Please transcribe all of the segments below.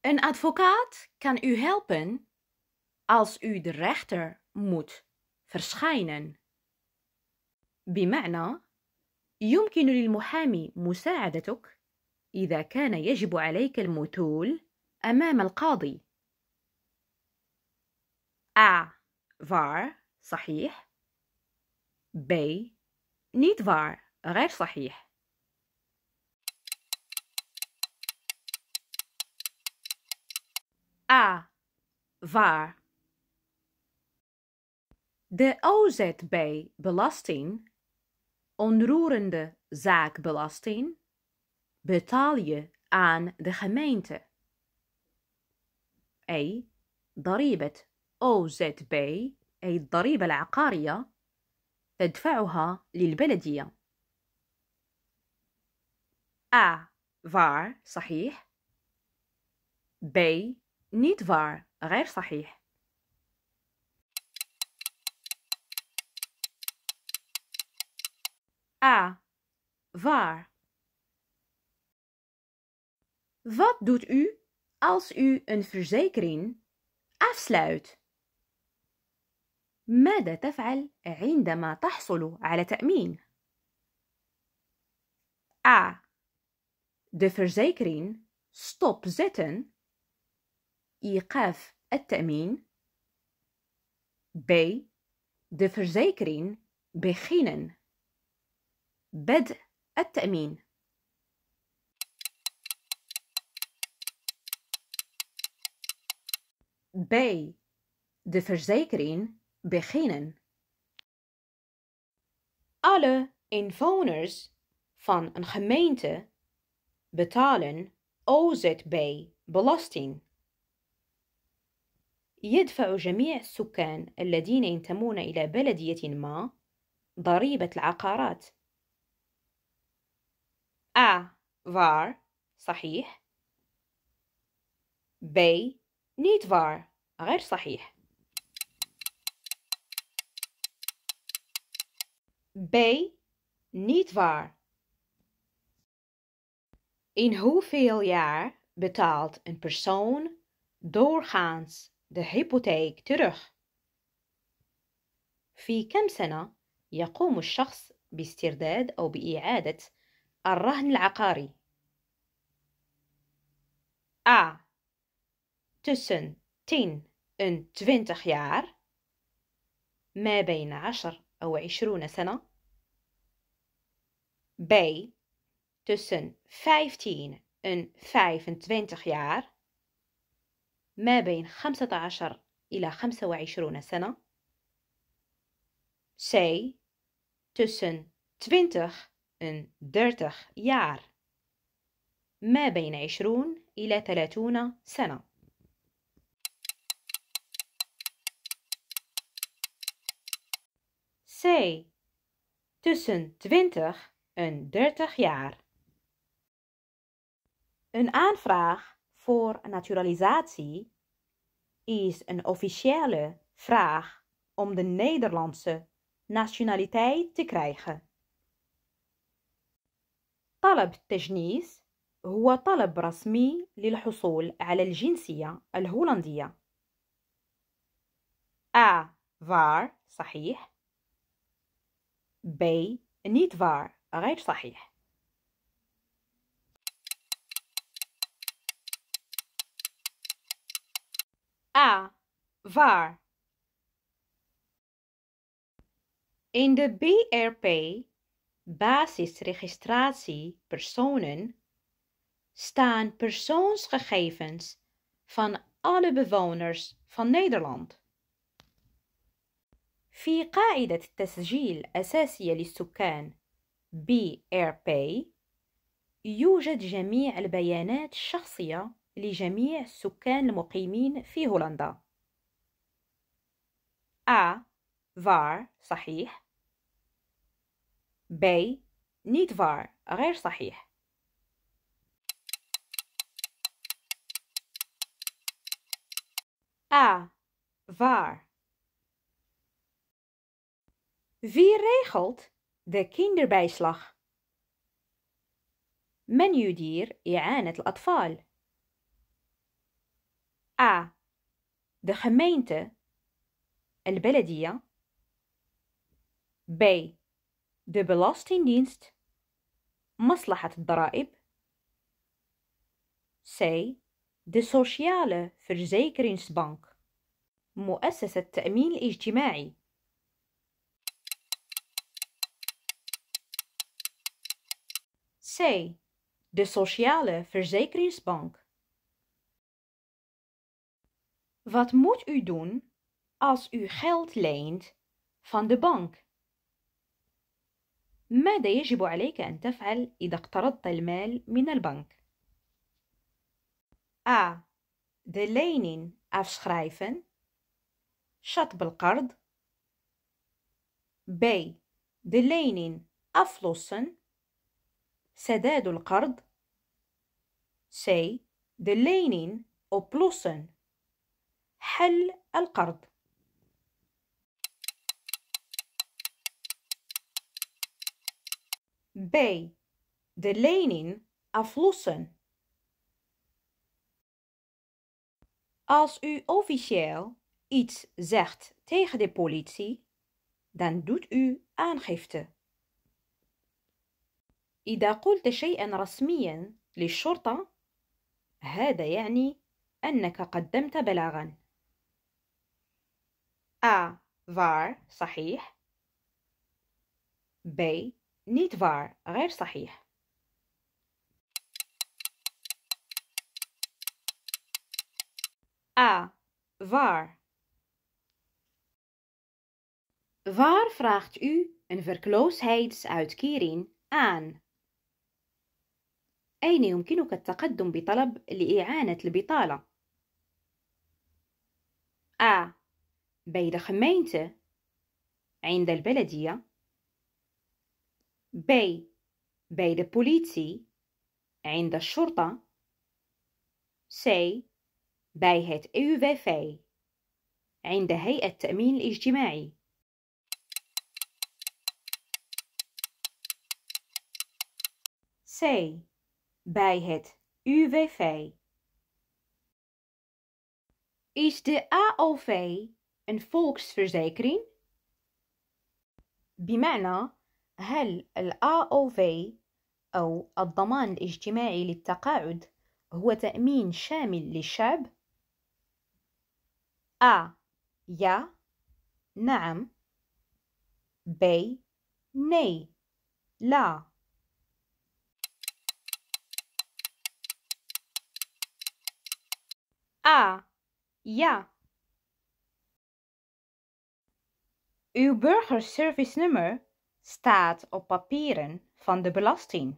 Een advocaat kan u helpen als u de rechter moet verschijnen. بمعنى يمكن للمحامي مساعدتك إذا كان يجب عليك المثول أمام القاضي. A. var صحيح. B. Niet var غير صحيح. a waar De OZB-belasting, onroerende zaakbelasting, betaal je aan de gemeente. أي ضريبة OZB أي الضريبة العقارية تدفعها للبلدية A. waar, صحيح B niet waar, غير صحيح. A. Waar. Wat doet u als u een verzekering afsluit? ماذا تفعل عندما تحصل على تأمين؟ A. De verzekering stopzetten إيقاف التأمين B. De verzekering beginnen. بدء التأمين B. De verzekering beginnen. Alle inwoners van een gemeente betalen OZB-belasting. يدفع جميع السكان الذين ينتمون إلى بلدية ما ضريبة العقارات. A var صحيح. B نيت var غير صحيح. B نيت var. In hoeveel jaar betaalt een persoon doorgaans de hypotheek terug. في كم سنة يقوم الشخص باسترداد أو بإعادة الرهن العقاري؟ A. Tussen 10 en 20 jaar. ما بين 10 أو 20 سنة. B. Tussen 15 en 25 jaar. ما بين 15 إلى 25 سنة سي تسن 20 و 30 يار ما بين 20 إلى 30 سنة سي تسن 20 و 30 يار آن aanvraag voor naturalisatie is een officiële vraag om de Nederlandse nationaliteit te krijgen. طلب التجنيس هو طلب رسمي للحصول على الجنسية الهولندية. A. Waar صحيح. B. Niet waar غير صحيح. A. Waar. In de BRP, basisregistratie personen, staan persoonsgegevens van alle bewoners van Nederland. في قاعدة تسجيل أساسية للسكان BRP يوجد جميع البيانات الشخصية لجميع السكان المقيمين في هولندا A var صحيح B niet var غير صحيح A var Wie regelt de kinderbijslag؟ من يدير إعانة الأطفال؟ A. De gemeente, Beledia. B. De belastingdienst, Maslahat الضرائب. C. De sociale verzekeringsbank, مؤسسة التأمين الاجتماعي. C. De sociale verzekeringsbank. Wat moet u doen als u geld leent van de bank؟ ماذا يجب عليك أن تفعل إذا اقترضت المال من البنك؟ A. De lening afschrijven. شطب بالقرض. B. De lening aflossen. سداد القرض. C. De lening oplossen. حل القرض bij de أفلوسن Als u officieel iets zegt tegen de politie, dan doet u aangifte. إذا قلت شيئا رسميا للشرطة، هذا يعني أنك قدمت بلاغا. A var صحيح B نيت var غير صحيح A var Waar vraagt u een verkloosheidsuitkering aan؟ أين يمكنك التقدم بطلب لإعانة البطالة؟ A. بيد de عند البلدية بي بي de عند الشرطة سي بي het في عند هيئة التأمين الاجتماعي سي بي het في Is de AOV een volksverzekering? بمعنى هل الـ AOV أو الضمان الاجتماعي للتقاعد هو تأمين شامل للشعب؟ A يا نعم B ني لا A يا Uw burgerservice-nummer staat op papieren van de belasting.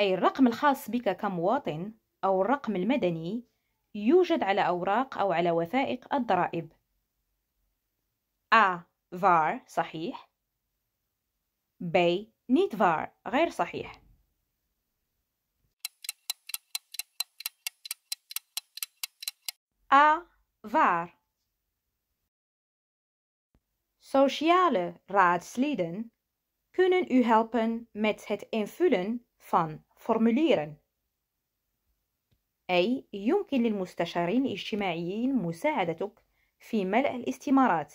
أي الرقم الخاص بك كمواطن أو الرقم المدني يوجد على أوراق أو على وثائق الضرائب. A. Waar صحيح. B. Niet waar غير صحيح. A. Waar Sociale raadslieden kunnen u helpen met het invullen van formulieren. أي يمكن للمستشارين الاجتماعيين مساعدتك في ملء الاستمارات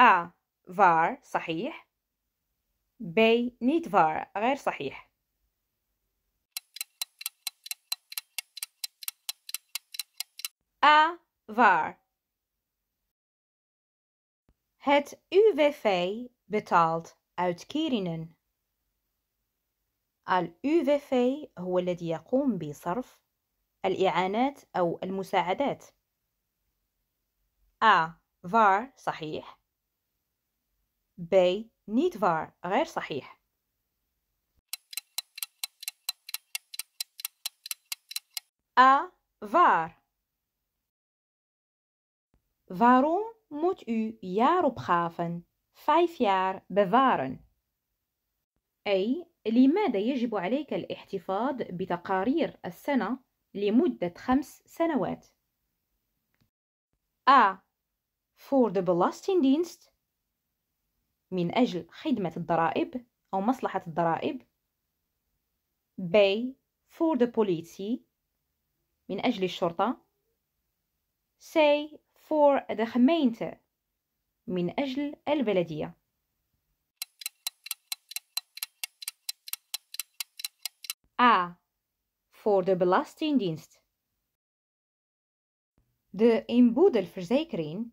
A. var صحيح B. Niet var غير صحيح A. var Het UWV betaalt uitkeringen. Al UWV هو الذي يقوم بصرف الإعانات أو المساعدات. A. Waar صحيح. B. Niet waar غير صحيح. A. Waar. Waarom moet u jaaropgaven vijf jaar bewaren. أي لماذا يجب عليك الاحتفاظ بتقارير السنة لمدة خمس سنوات؟ A. Voor de Belastingdienst من أجل خدمة الضرائب أو مصلحة الضرائب B. For the politie من أجل الشرطة C. for the gemeente من أجل البلدية A for the belastingdienst De inboedelverzekering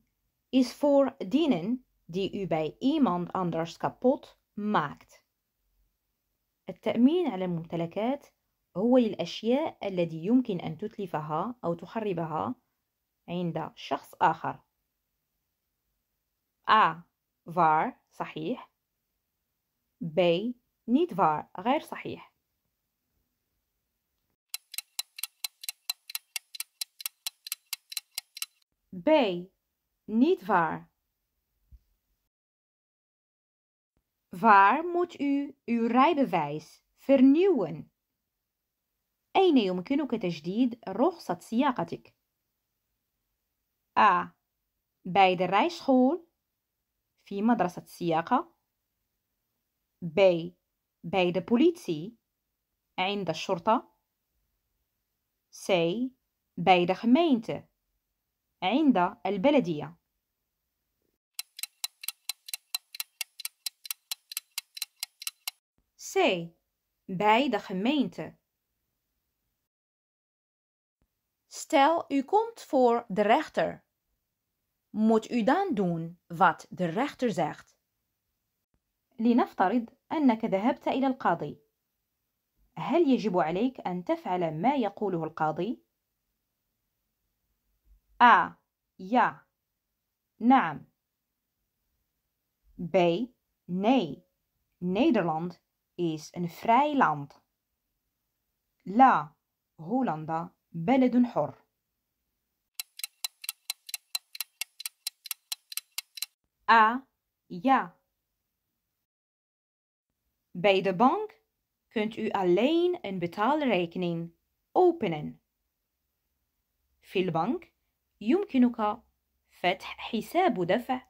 is voor dienen die u bij iemand anders kapot maakt. التأمين على الممتلكات هو للأشياء التي يمكن أن تتلفها أو تخربها A var صحيح B niet var غير صحيح B niet waar Waar moet u uw rijbewijs vernieuwen؟ أين يمكنك تجديد رخصة سياقتك؟ A. bij de rijschool في مدرسة B. bij de politie عند Shorta. C. bij de gemeente El Beledia. C. bij de gemeente Stel, u komt voor de rechter. moet u dan doen wat de rechter zegt. لنفترض أنك ذهبت إلى القاضي. هل يجب عليك أن تفعل ما يقوله القاضي؟ A. يا. نعم. B. ني Nederland is een vrij land. لا هولندا بلد حر. A. Ja. Bij de bank kunt u alleen een betaalrekening openen. Filbank bank يمكنك فتح حساب دفع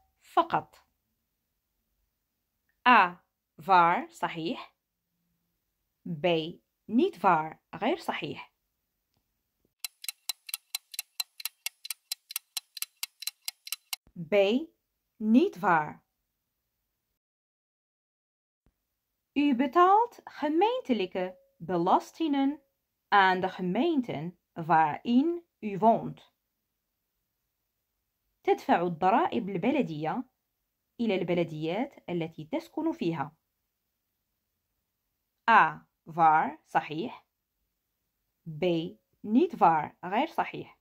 A. Waar, صحيح. B. Niet waar, غير صحيح. B niet waar. U betaalt gemeentelijke belastingen aan de gemeenten waarin u woont. تدفع الضرائب البلدية إلى البلديات التي تسكن فيها. A. Waar, صحيح. B. Niet waar, غير صحيح.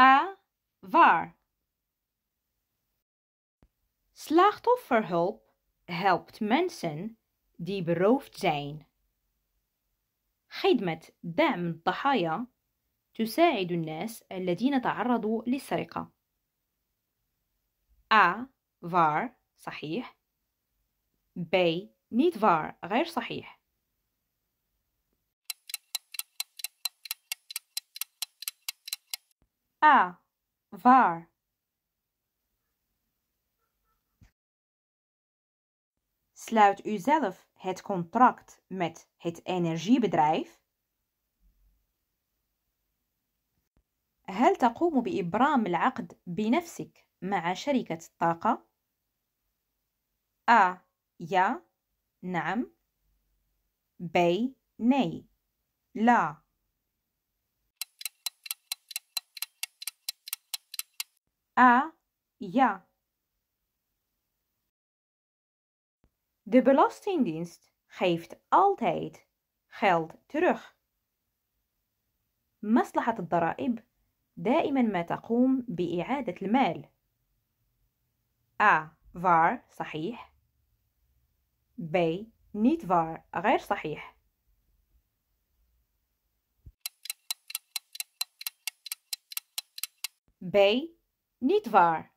A. Waar. Slachtofferhulp helpt mensen die beroofd zijn. خدمه دعم الضحايا تساعد الناس الذين تعرضوا للسرقة. A. Waar. صحيح. B. Niet waar. غير صحيح. A. var Sluit u zelf het contract met het energiebedrijf? هل تقوم بإبرام العقد بنفسك مع شركة الطاقة؟ A. يا نعم B. ني لا A. Ja. De Belastingdienst geeft altijd geld terug. مصلحة الضرائب دائما ما تقوم بإعادة المال. A. Waar, صحيح. B. Niet waar, غير صحيح. B. Niet waar.